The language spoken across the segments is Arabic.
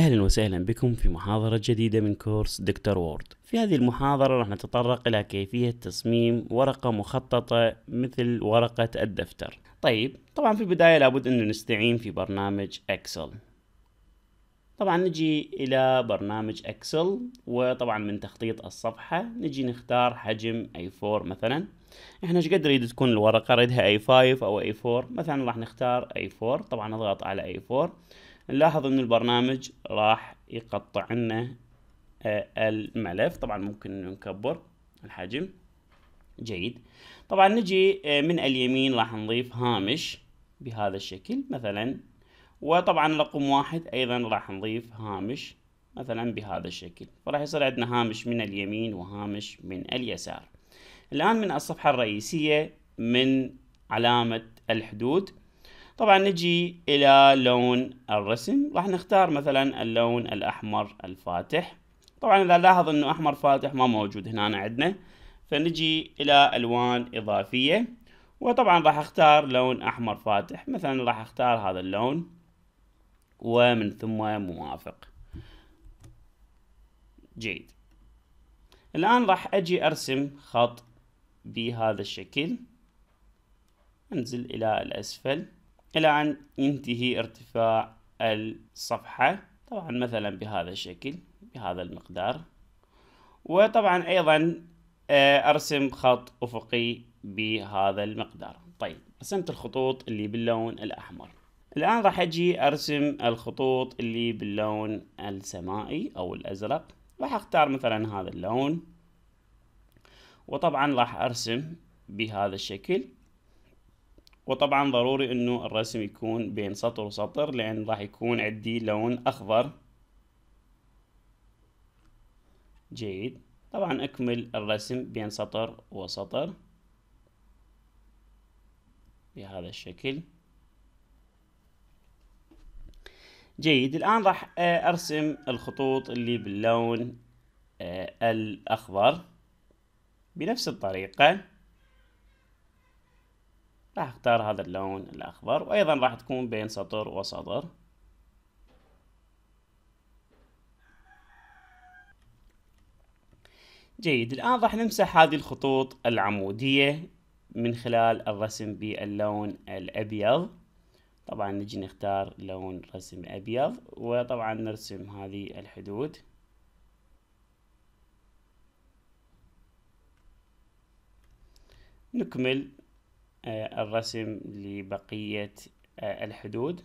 أهلا وسهلا بكم في محاضرة جديدة من كورس دكتور وورد في هذه المحاضرة راح نتطرق إلى كيفية تصميم ورقة مخططة مثل ورقة الدفتر طيب طبعا في البداية لابد أن نستعين في برنامج أكسل طبعا نجي إلى برنامج اكسل وطبعا من تخطيط الصفحة نجي نختار حجم اي 4 مثلا احنا ايش قد نريد تكون الورقة نريدها اي 5 او اي A4 مثلا راح نختار اي 4 طبعا نضغط علي اي A4 نلاحظ ان البرنامج راح يقطع لنا آه، الملف طبعا ممكن نكبر الحجم جيد طبعا نجي آه، من اليمين راح نضيف هامش بهذا الشكل مثلا وطبعا رقم واحد أيضا راح نضيف هامش مثلا بهذا الشكل فراح يصير عندنا هامش من اليمين وهامش من اليسار الآن من الصفحة الرئيسية من علامة الحدود طبعا نجي إلى لون الرسم راح نختار مثلا اللون الأحمر الفاتح طبعا إذا لاحظ أنه أحمر فاتح ما موجود هنا عندنا فنجي إلى ألوان إضافية وطبعا راح اختار لون أحمر فاتح مثلا راح اختار هذا اللون ومن ثم موافق جيد الآن راح أجي أرسم خط بهذا الشكل أنزل إلى الأسفل إلى أن ينتهي ارتفاع الصفحة طبعا مثلا بهذا الشكل بهذا المقدار وطبعا أيضا آه، أرسم خط أفقي بهذا المقدار طيب رسمت الخطوط اللي باللون الأحمر الآن راح أجي أرسم الخطوط اللي باللون السمائي أو الأزرق راح أختار مثلا هذا اللون وطبعا راح أرسم بهذا الشكل وطبعا ضروري انه الرسم يكون بين سطر وسطر لان راح يكون عندي لون اخضر جيد طبعا اكمل الرسم بين سطر وسطر بهذا الشكل جيد الآن راح آه، أرسم الخطوط اللي باللون آه، الأخضر بنفس الطريقة راح اختار هذا اللون الأخضر وأيضا راح تكون بين سطر وسطر جيد الآن راح نمسح هذه الخطوط العمودية من خلال الرسم باللون الأبيض طبعا نجي نختار لون رسم أبيض وطبعا نرسم هذه الحدود نكمل آه، الرسم لبقية آه، الحدود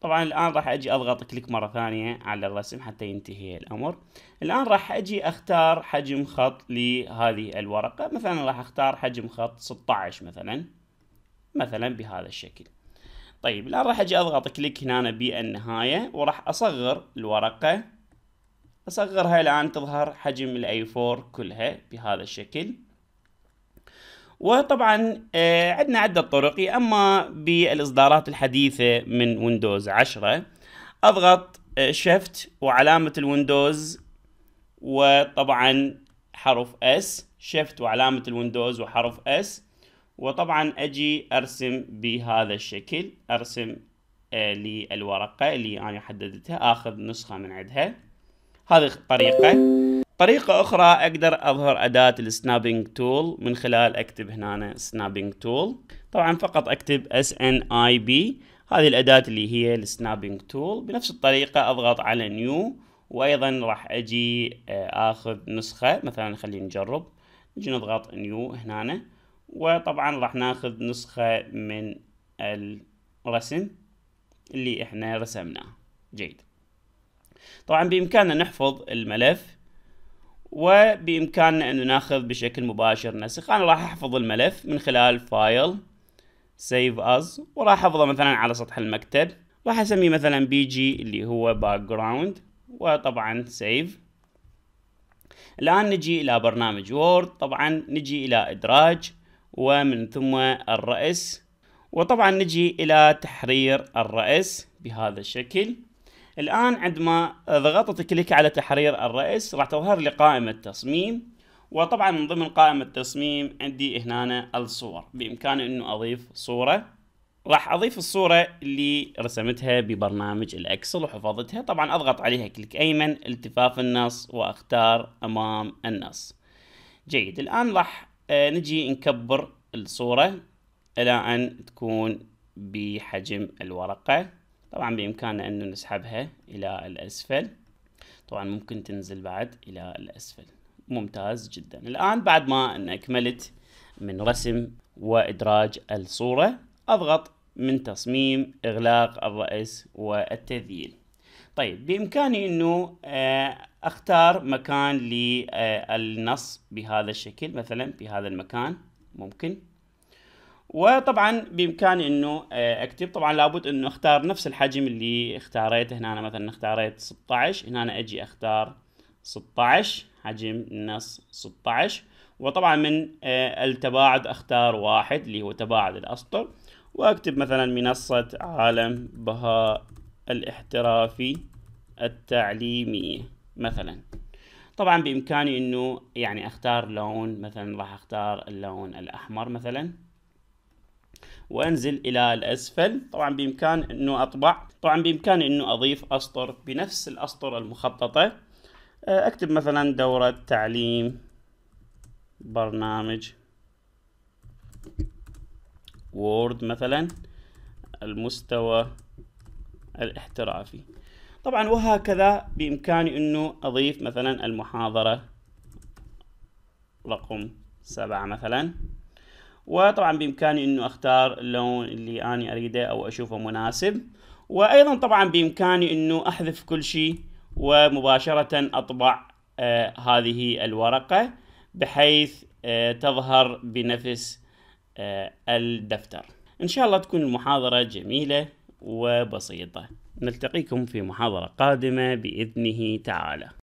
طبعا الآن راح أجي أضغط كليك مرة ثانية على الرسم حتى ينتهي الأمر الآن راح أجي أختار حجم خط لهذه الورقة مثلا راح أختار حجم خط 16 مثلا مثلا بهذا الشكل طيب الآن راح أجي أضغط كليك هنا بالنهاية وراح أصغر الورقة أصغرها الآن تظهر حجم الاي 4 كلها بهذا الشكل وطبعا آه، عندنا عدة طرق يا اما بالإصدارات الحديثة من ويندوز 10 أضغط شيفت آه، وعلامة الويندوز وطبعا حرف اس شيفت وعلامة الويندوز وحرف اس وطبعا اجي ارسم بهذا الشكل ارسم آه للورقة اللي انا حددتها اخذ نسخة من عندها هذه طريقة طريقة اخرى اقدر اظهر اداة السنابينج تول من خلال اكتب هنا سنابينج تول طبعا فقط اكتب اس ان اي بي هذه الاداة اللي هي السنابينج تول بنفس الطريقة اضغط على نيو وايضا راح اجي آه، اخذ نسخة مثلا خلينا نجرب نجي نضغط نيو هنا وطبعا راح ناخذ نسخة من الرسم اللي احنا رسمناه جيد طبعا بامكاننا نحفظ الملف وبامكاننا انه ناخذ بشكل مباشر نسخ انا راح احفظ الملف من خلال فايل سيف از وراح احفظه مثلا على سطح المكتب راح اسميه مثلا بي جي اللي هو باك جراوند وطبعا سيف الان نجي الى برنامج وورد طبعا نجي الى ادراج ومن ثم الرأس وطبعا نجي إلى تحرير الرأس بهذا الشكل الآن عندما ضغطت كليك على تحرير الرأس راح تظهر لي قائمة تصميم وطبعا من ضمن قائمة التصميم عندي هنا الصور بإمكاني أنه أضيف صورة راح أضيف الصورة اللي رسمتها ببرنامج الأكسل وحفظتها طبعا أضغط عليها كليك أيمن التفاف النص وأختار أمام النص جيد الآن راح آه، نجي نكبر الصورة إلى أن تكون بحجم الورقة طبعا بإمكاننا أن نسحبها إلى الأسفل طبعا ممكن تنزل بعد إلى الأسفل ممتاز جدا الآن بعد ما أن أكملت من رسم وإدراج الصورة أضغط من تصميم إغلاق الرأس والتذييل طيب بإمكاني أنه آه، أختار مكان للنص آه، بهذا الشكل مثلا بهذا المكان ممكن وطبعا بإمكاني أنه آه، أكتب طبعا لابد أنه أختار نفس الحجم اللي اختاريته هنا أنا مثلا اختاريت 16 هنا أنا أجي أختار 16 حجم النص 16 وطبعا من التباعد أختار واحد اللي هو تباعد الأسطر وأكتب مثلا منصة عالم بهاء الاحترافي التعليمي مثلا طبعا بإمكاني إنه يعني أختار لون مثلا راح أختار اللون الأحمر مثلا وأنزل إلى الأسفل طبعا بإمكان إنه أطبع طبعا بإمكاني إنه أضيف أسطر بنفس الأسطر المخططة آه، أكتب مثلا دورة تعليم برنامج وورد مثلا المستوى الاحترافي طبعا وهكذا بإمكاني أنه أضيف مثلا المحاضرة رقم سبعة مثلا وطبعا بإمكاني أنه أختار اللون اللي أنا أريده أو أشوفه مناسب وأيضا طبعا بإمكاني أنه أحذف كل شيء ومباشرة أطبع آه هذه الورقة بحيث آه تظهر بنفس آه الدفتر إن شاء الله تكون المحاضرة جميلة وبسيطة نلتقيكم في محاضرة قادمة بإذنه تعالى